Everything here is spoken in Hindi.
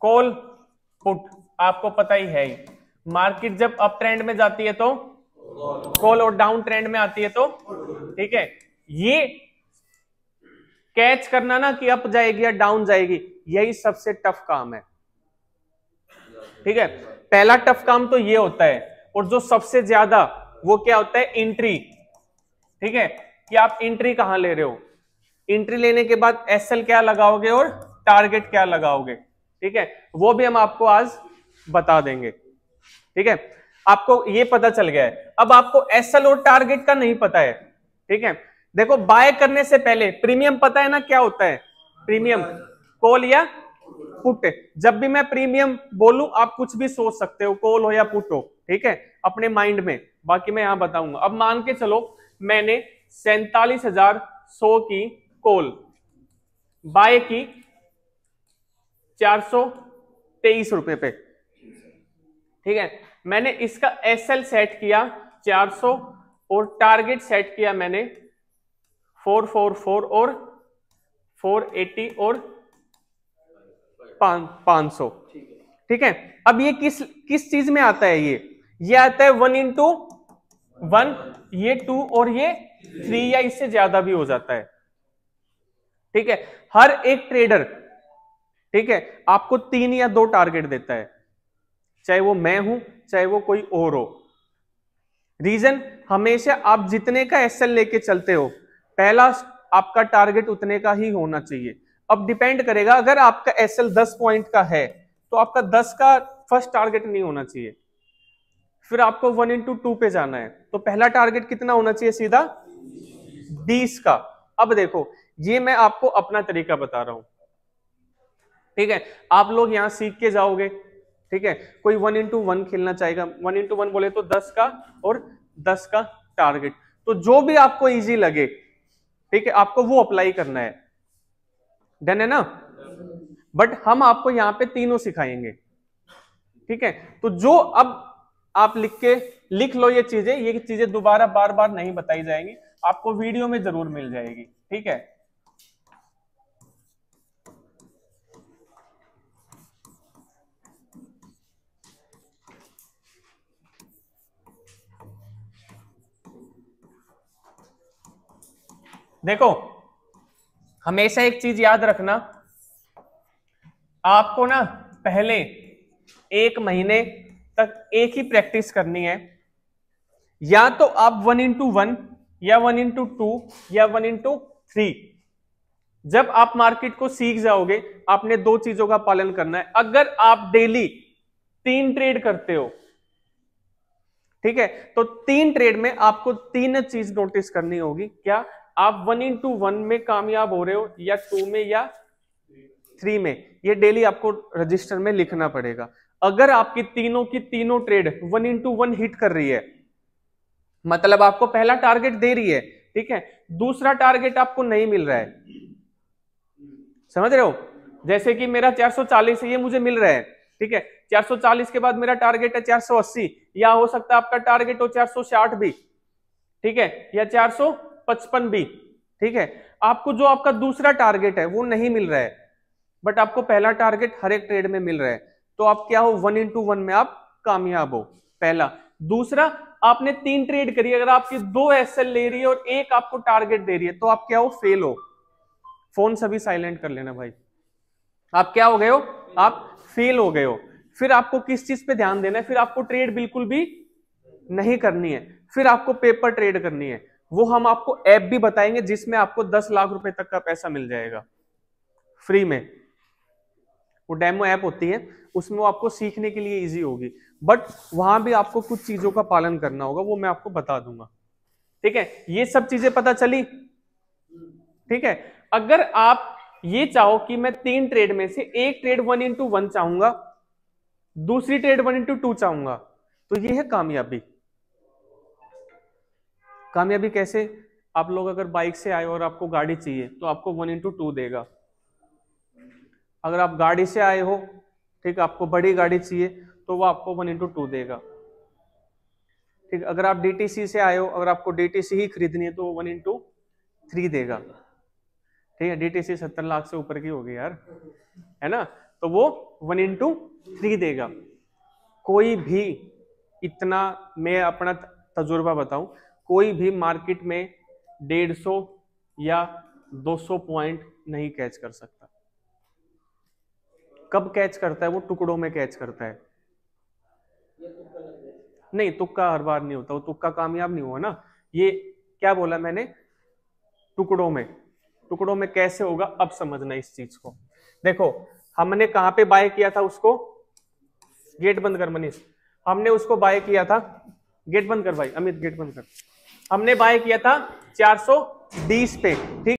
कॉल पुट आपको पता ही है मार्केट जब अप ट्रेंड में जाती है तो कॉल और डाउन ट्रेंड में आती है तो ठीक है ये कैच करना ना कि अप जाएगी या डाउन जाएगी यही सबसे टफ काम है ठीक है पहला टफ काम तो ये होता है और जो सबसे ज्यादा वो क्या होता है एंट्री ठीक है कि आप एंट्री कहां ले रहे हो एंट्री लेने के बाद एसएल क्या लगाओगे और टारगेट क्या लगाओगे ठीक है वो भी हम आपको आज बता देंगे ठीक है आपको ये पता चल गया है अब आपको एसएल और टारगेट का नहीं पता है ठीक है देखो बाय करने से पहले प्रीमियम पता है ना क्या होता है प्रीमियम कॉल या पुट जब भी मैं प्रीमियम बोलू आप कुछ भी सोच सकते हो कॉल हो या पुट हो ठीक है अपने माइंड में बाकी मैं यहां बताऊंगा अब मान के चलो मैंने सैतालीस हजार की कॉल बाय की चार सौ तेईस रुपए पे ठीक है मैंने इसका एसएल सेट किया 400 और टारगेट सेट किया मैंने 444 और 480 और 500 ठीक है अब ये किस किस चीज में आता है ये ये आता है वन इंटू वन ये टू और ये थ्री या इससे ज्यादा भी हो जाता है ठीक है हर एक ट्रेडर ठीक है आपको तीन या दो टारगेट देता है चाहे वो मैं हूं चाहे वो कोई और हो रीजन हमेशा आप जितने का एस लेके चलते हो पहला आपका टारगेट उतने का ही होना चाहिए अब डिपेंड करेगा अगर आपका एस एल दस पॉइंट का है तो आपका दस का फर्स्ट टारगेट नहीं होना चाहिए फिर आपको वन इंटू टू पे जाना है तो पहला टारगेट कितना होना चाहिए सीधा बीस का अब देखो ये मैं आपको अपना तरीका बता रहा हूं ठीक है आप लोग यहाँ सीख के जाओगे ठीक है कोई वन इंटू वन खेलना चाहेगा वन इंटू वन बोले तो दस का और दस का टारगेट तो जो भी आपको इजी लगे ठीक है आपको वो अप्लाई करना है डन है ना बट हम आपको यहां पे तीनों सिखाएंगे ठीक है तो जो अब आप लिख के लिख लो ये चीजें ये चीजें दोबारा बार बार नहीं बताई जाएंगी आपको वीडियो में जरूर मिल जाएगी ठीक है देखो हमेशा एक चीज याद रखना आपको ना पहले एक महीने तक एक ही प्रैक्टिस करनी है या तो आप वन इंटू वन या वन इंटू टू या वन इंटू थ्री जब आप मार्केट को सीख जाओगे आपने दो चीजों का पालन करना है अगर आप डेली तीन ट्रेड करते हो ठीक है तो तीन ट्रेड में आपको तीन चीज नोटिस करनी होगी क्या आप वन इन टू वन में कामयाब हो रहे हो या टू में या थ्री में ये डेली आपको रजिस्टर में लिखना पड़ेगा अगर आपकी तीनों की तीनों trade one two one hit कर रही है मतलब आपको पहला टारगेट दे रही है ठीक है दूसरा टारगेट आपको नहीं मिल रहा है समझ रहे हो जैसे कि मेरा 440 है ये मुझे मिल रहा है ठीक है 440 के बाद मेरा टारगेट है 480 या हो सकता है आपका टारगेट हो 460 भी ठीक है या पचपन बी ठीक है आपको जो आपका दूसरा टारगेट है वो नहीं मिल रहा है बट आपको पहला टारगेट हर एक ट्रेड में मिल रहा है तो आप क्या हो वन इंटू वन में आप कामयाब हो पहला दूसरा आपने तीन ट्रेड करी अगर आपकी दो एस ले रही है और एक आपको टारगेट दे रही है तो आप क्या हो फेल हो फोन सभी साइलेंट कर लेना भाई आप क्या हो गए हो आप फेल हो गए हो फिर आपको किस चीज पे ध्यान देना है फिर आपको ट्रेड बिल्कुल भी नहीं करनी है फिर आपको पेपर ट्रेड करनी है वो हम आपको ऐप भी बताएंगे जिसमें आपको दस लाख रुपए तक का पैसा मिल जाएगा फ्री में वो डेमो ऐप होती है उसमें वो आपको सीखने के लिए इजी होगी बट वहां भी आपको कुछ चीजों का पालन करना होगा वो मैं आपको बता दूंगा ठीक है ये सब चीजें पता चली ठीक है अगर आप ये चाहो कि मैं तीन ट्रेड में से एक ट्रेड वन इंटू वन चाहूंगा दूसरी ट्रेड वन इंटू टू चाहूंगा तो ये है कामयाबी कामयाबी कैसे आप लोग अगर बाइक से आए और आपको गाड़ी चाहिए तो आपको वन इंटू टू देगा अगर आप गाड़ी से आए हो ठीक आपको बड़ी गाड़ी चाहिए तो वो आपको वन इंटू टू देगा ठीक अगर आप डीटीसी से आए हो अगर आपको डीटीसी ही खरीदनी है तो वो वन इंटू थ्री देगा ठीक है डीटीसी सत्तर लाख से ऊपर की होगी यार है ना तो वो वन इंटू थ्री देगा कोई भी इतना मैं अपना तजुर्बा बताऊं कोई भी मार्केट में 150 या 200 पॉइंट नहीं कैच कर सकता कब कैच करता है वो टुकड़ों में कैच करता है नहीं तुक्का हर बार नहीं होता वो तुक्का कामयाब नहीं हुआ ना ये क्या बोला मैंने टुकड़ों में टुकड़ों में कैसे होगा अब समझना इस चीज को देखो हमने कहां पे बाय किया था उसको गेट बंद कर मनीष हमने उसको बाय किया था गेट बंद कर भाई अमित गेट बंद कर हमने बाय किया था 420 पे ठीक